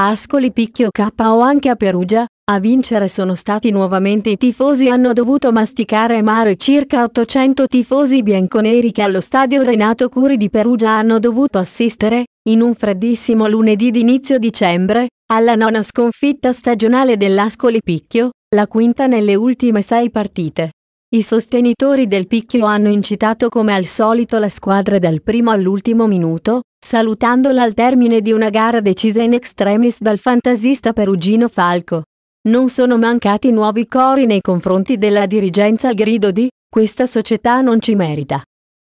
Ascoli Picchio K o anche a Perugia, a vincere sono stati nuovamente i tifosi hanno dovuto masticare mare circa 800 tifosi bianconeri che allo stadio Renato Curi di Perugia hanno dovuto assistere, in un freddissimo lunedì d'inizio dicembre, alla nona sconfitta stagionale dell'Ascoli Picchio, la quinta nelle ultime sei partite. I sostenitori del picchio hanno incitato come al solito la squadra dal primo all'ultimo minuto, salutandola al termine di una gara decisa in extremis dal fantasista perugino Falco. Non sono mancati nuovi cori nei confronti della dirigenza al grido di questa società non ci merita.